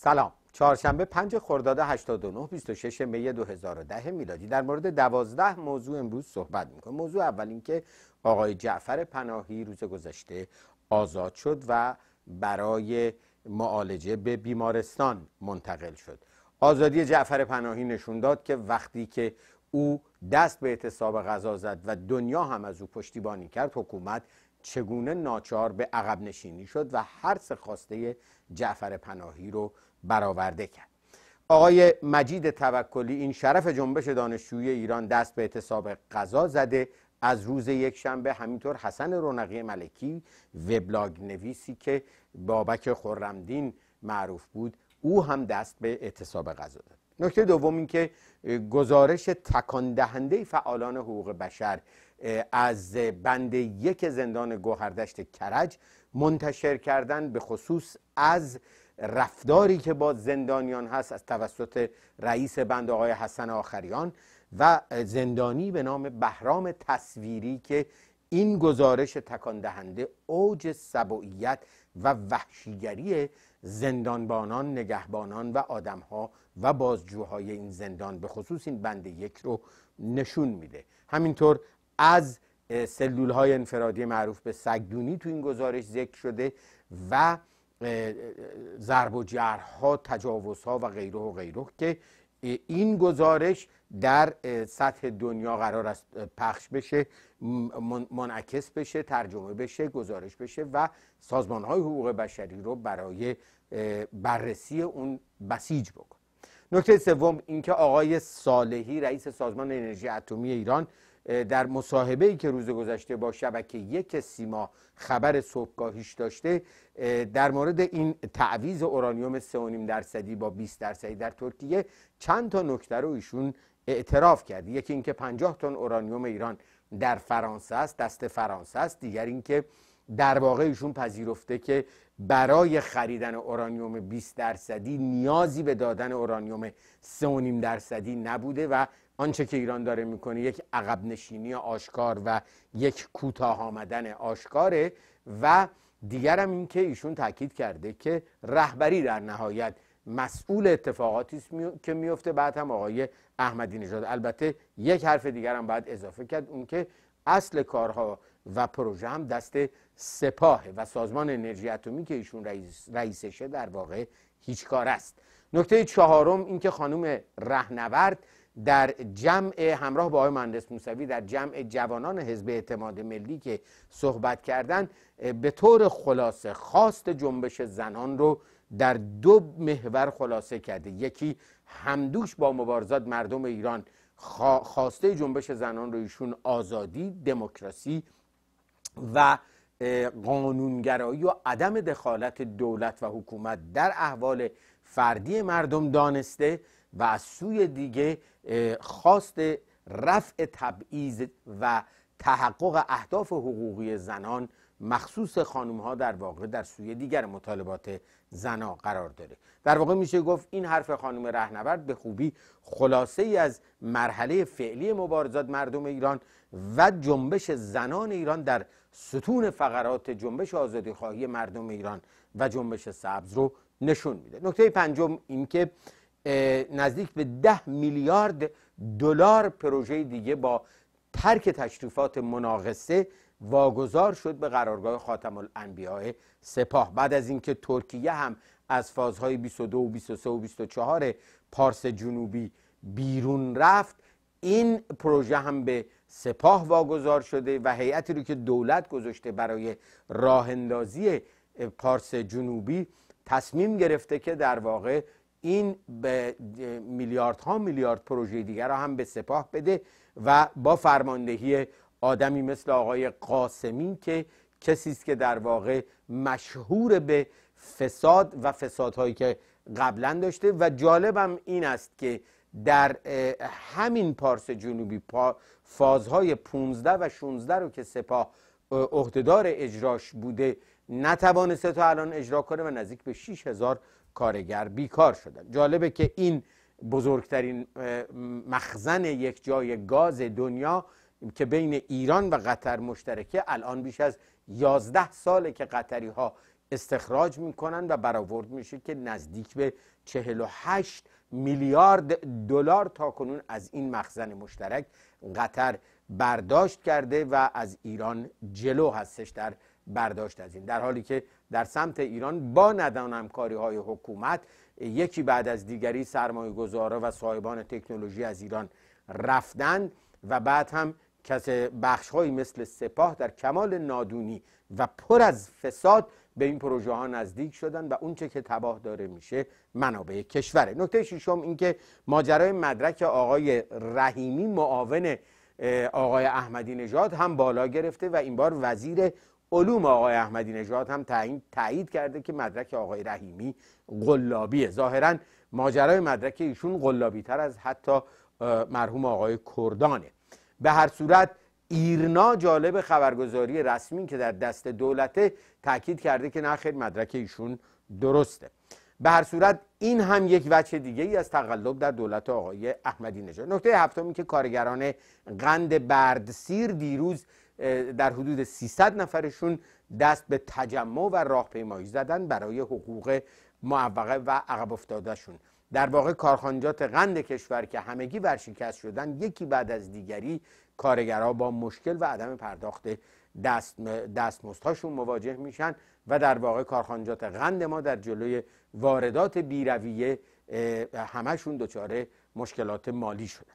سلام چهارشنبه 5 خرداد 89 26 می 2010 میلادی در مورد 12 موضوع امروز صحبت میکنم موضوع اول اینکه آقای جعفر پناهی روز گذشته آزاد شد و برای معالجه به بیمارستان منتقل شد آزادی جعفر پناهی نشون داد که وقتی که او دست به اعتصاب غذا زد و دنیا هم از او پشتیبانی کرد حکومت چگونه ناچار به عقب نشینی شد و هر سه خواسته جعفر پناهی رو برآورده کرد آقای مجید توکلی این شرف جنبش دانشجویی ایران دست به اعتصاب قضا زده از روز یک شنبه همینطور حسن رونقی ملکی وبلاگ نویسی که بابک خرمدین معروف بود او هم دست به اعتصاب قضا داد نکته دوم این که گزارش تکان دهنده فعالان حقوق بشر از بند یک زندان گوهردشت کرج منتشر کردن به خصوص از رفتاری که با زندانیان هست از توسط رئیس بند آقای حسن آخریان و زندانی به نام بهرام تصویری که این گزارش تکان دهنده اوج سبعیت و وحشیگری زندانبانان، نگهبانان و آدمها و بازجوهای این زندان به خصوص این بند یک رو نشون میده همینطور از سلول های انفرادی معروف به سگدونی تو این گزارش ذکر شده و ضرب و جرها تجاوزها و غیره و غیره که این گزارش در سطح دنیا قرار است پخش بشه منعکس بشه ترجمه بشه گزارش بشه و سازمان های حقوق بشری رو برای بررسی اون بسیج بکن نکته سوم اینکه آقای صالحی رئیس سازمان انرژی اتمی ایران در مصاحبه ای که روز گذشته با شبکه یک سیما خبر صبحگاهیش داشته در مورد این تعویز اورانیوم 3.5 درصدی با 20 درصدی در ترکیه چند تا نکته رو ایشون اعتراف کرد یکی اینکه 50 تن اورانیوم ایران در فرانسه است دست فرانسه است دیگر اینکه در واقع ایشون پذیرفته که برای خریدن اورانیوم 20 درصدی نیازی به دادن اورانیوم 3.5 درصدی نبوده و آنچه که ایران داره میکنه یک عقب نشینی آشکار و یک کوتاه آمدن آشکاره و دیگر هم این که ایشون تاکید کرده که رهبری در نهایت مسئول اتفاقاتی است که میفته بعد هم آقای احمدی نژاد البته یک حرف دیگر هم باید اضافه کرد اون که اصل کارها و پروژه هم دست سپاه و سازمان انرژی اتمی که ایشون رئیس رئیسشه در واقع هیچ کار است نکته چهارم اینکه خانم رهنورد در جمع همراه با آقای مهندس موسوی در جمع جوانان حزب اعتماد ملی که صحبت کردند به طور خلاصه خواست جنبش زنان رو در دو محور خلاصه کرده یکی همدوش با مبارزات مردم ایران خواسته جنبش زنان رو ایشون آزادی دموکراسی و قانونگرایی و عدم دخالت دولت و حکومت در احوال فردی مردم دانسته و از سوی دیگه خواست رفع تبعیض و تحقق اهداف حقوقی زنان مخصوص خانم ها در واقع در سوی دیگر مطالبات زنا قرار داره در واقع میشه گفت این حرف خانم رهنورد به خوبی خلاصه ای از مرحله فعلی مبارزات مردم ایران و جنبش زنان ایران در ستون فقرات جنبش آزادی خواهی مردم ایران و جنبش سبز رو نشون میده نکته پنجم اینکه نزدیک به ده میلیارد دلار پروژه دیگه با ترک تشریفات مناقصه واگذار شد به قرارگاه خاتم الانبیاء سپاه بعد از اینکه ترکیه هم از فازهای 22 و 23 و 24 پارس جنوبی بیرون رفت این پروژه هم به سپاه واگذار شده و هیئتی رو که دولت گذاشته برای راه اندازی پارس جنوبی تصمیم گرفته که در واقع این به میلیاردها میلیارد پروژه دیگر را هم به سپاه بده و با فرماندهی آدمی مثل آقای قاسمی که کسی است که در واقع مشهور به فساد و فسادهایی که قبلا داشته و جالبم این است که در همین پارس جنوبی فازهای 15 و 16 رو که سپاه عهدهدار اجراش بوده نتوانسته تا الان اجرا کنه و نزدیک به هزار کارگر بیکار شدن جالبه که این بزرگترین مخزن یک جای گاز دنیا که بین ایران و قطر مشترکه الان بیش از 11 ساله که قطری ها استخراج میکنن و برآورد میشه که نزدیک به 48 میلیارد دلار تا کنون از این مخزن مشترک قطر برداشت کرده و از ایران جلو هستش در برداشت از این در حالی که در سمت ایران با ندانم کاری های حکومت یکی بعد از دیگری سرمایه گذارا و صاحبان تکنولوژی از ایران رفتن و بعد هم کس بخش مثل سپاه در کمال نادونی و پر از فساد به این پروژه ها نزدیک شدن و اونچه که تباه داره میشه منابع کشوره نکته ششم اینکه ماجرای مدرک آقای رحیمی معاون آقای احمدی نژاد هم بالا گرفته و این بار وزیر علوم آقای احمدی نژاد هم تایید کرده که مدرک آقای رحیمی قلابیه ظاهرا ماجرای مدرک ایشون قلابی تر از حتی مرحوم آقای کردانه به هر صورت ایرنا جالب خبرگزاری رسمی که در دست دولته تاکید کرده که نخیر مدرک ایشون درسته به هر صورت این هم یک وجه دیگه ای از تقلب در دولت آقای احمدی نژاد نکته هفتمی که کارگران قند بردسیر دیروز در حدود 300 نفرشون دست به تجمع و راهپیمایی زدن برای حقوق معوقه و عقب افتادهشون در واقع کارخانجات قند کشور که همگی ورشکست شدن یکی بعد از دیگری کارگرها با مشکل و عدم پرداخت دست دستمزدهاشون مواجه میشن و در واقع کارخانجات غند ما در جلوی واردات بیرویه همشون دچار مشکلات مالی شدن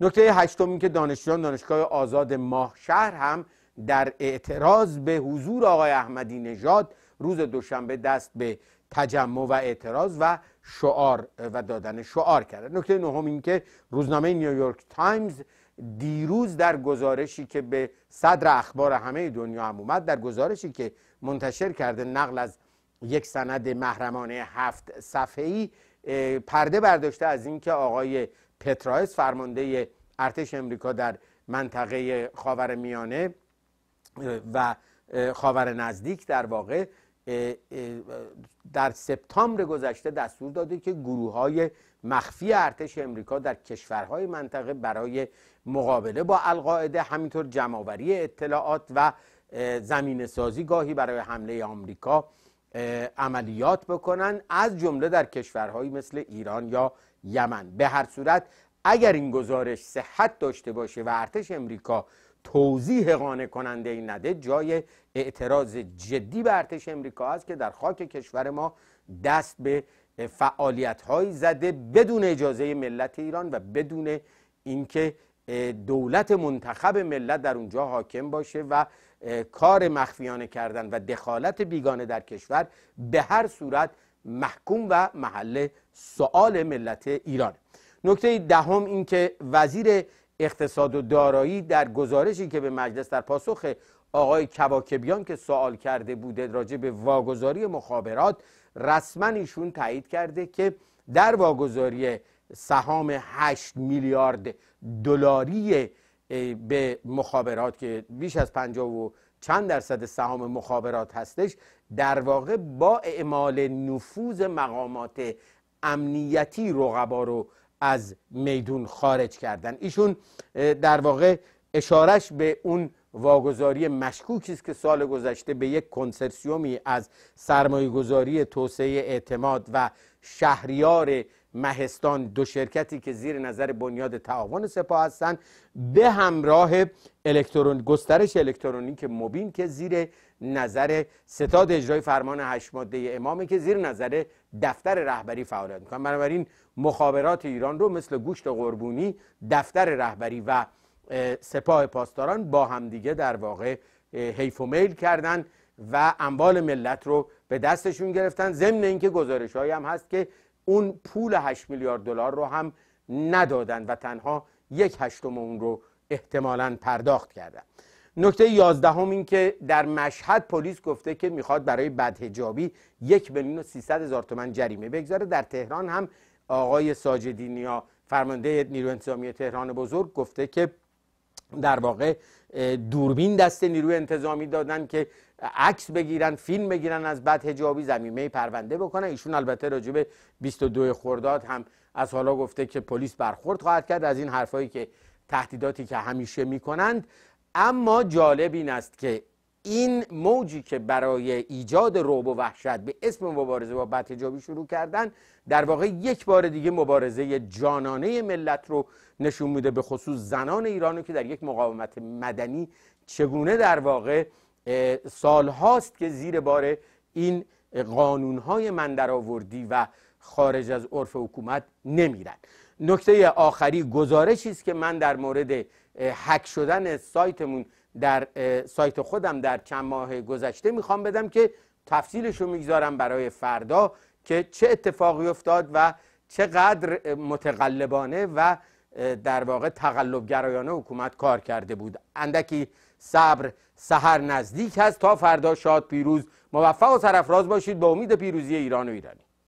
نکته این که دانشجویان دانشگاه آزاد ماه شهر هم در اعتراض به حضور آقای احمدی نژاد روز دوشنبه دست به تجمع و اعتراض و شعار و دادن شعار کرده نکته نهم این که روزنامه نیویورک تایمز دیروز در گزارشی که به صدر اخبار همه دنیا هم اومد در گزارشی که منتشر کرده نقل از یک سند محرمانه هفت صفحه‌ای پرده برداشته از اینکه آقای پترایس فرمانده ارتش امریکا در منطقه خاور میانه و خاور نزدیک در واقع در سپتامبر گذشته دستور داده که گروه های مخفی ارتش امریکا در کشورهای منطقه برای مقابله با القاعده همینطور جمعآوری اطلاعات و زمین سازی گاهی برای حمله آمریکا عملیات بکنن از جمله در کشورهایی مثل ایران یا یمن به هر صورت اگر این گزارش صحت داشته باشه و ارتش امریکا توضیح قانع کننده ای نده جای اعتراض جدی به ارتش امریکا است که در خاک کشور ما دست به فعالیت های زده بدون اجازه ملت ایران و بدون اینکه دولت منتخب ملت در اونجا حاکم باشه و کار مخفیانه کردن و دخالت بیگانه در کشور به هر صورت محکوم و محل سوال ملت ایران نکته دهم اینکه وزیر اقتصاد و دارایی در گزارشی که به مجلس در پاسخ آقای کواکبیان که سوال کرده بوده راجع به واگذاری مخابرات رسما ایشون تایید کرده که در واگذاری سهام 8 میلیارد دلاری به مخابرات که بیش از 50 و چند درصد سهام مخابرات هستش در واقع با اعمال نفوذ مقامات امنیتی رقبا رو از میدون خارج کردن ایشون در واقع اشارش به اون واگذاری مشکوکی است که سال گذشته به یک کنسرسیومی از سرمایهگذاری توسعه اعتماد و شهریار مهستان دو شرکتی که زیر نظر بنیاد تعاون سپاه هستند به همراه الکترون گسترش الکترونیک مبین که زیر نظر ستاد اجرای فرمان هشت ماده امامی که زیر نظر دفتر رهبری فعالیت میکنن بنابراین مخابرات ایران رو مثل گوشت قربونی دفتر رهبری و سپاه پاسداران با همدیگه در واقع حیف و میل کردن و اموال ملت رو به دستشون گرفتن ضمن اینکه گزارش هایی هم هست که اون پول 8 میلیارد دلار رو هم ندادن و تنها یک هشتم اون رو احتمالا پرداخت کردن نکته یازدهم این که در مشهد پلیس گفته که میخواد برای بدهجابی یک میلیون و سیصد هزار تومن جریمه بگذاره در تهران هم آقای ساجدینیا فرمانده نیروی انتظامی تهران بزرگ گفته که در واقع دوربین دست نیروی انتظامی دادن که عکس بگیرن فیلم بگیرن از بد هجابی زمینه پرونده بکنن ایشون البته راجب 22 خرداد هم از حالا گفته که پلیس برخورد خواهد کرد از این حرفایی که تهدیداتی که همیشه میکنند اما جالب این است که این موجی که برای ایجاد روب و وحشت به اسم مبارزه با بدهجابی شروع کردن در واقع یک بار دیگه مبارزه جانانه ملت رو نشون میده به خصوص زنان ایران که در یک مقاومت مدنی چگونه در واقع سالهاست که زیر بار این قانونهای مندرآوردی و خارج از عرف حکومت نمیرن نکته آخری گزارشی است که من در مورد هک شدن سایتمون در سایت خودم در چند ماه گذشته میخوام بدم که تفصیلش رو میگذارم برای فردا که چه اتفاقی افتاد و چقدر متقلبانه و در واقع تقلبگرایانه حکومت کار کرده بود اندکی صبر سحر نزدیک هست تا فردا شاد پیروز موفق و سرفراز باشید با امید پیروزی ایران و ایرانی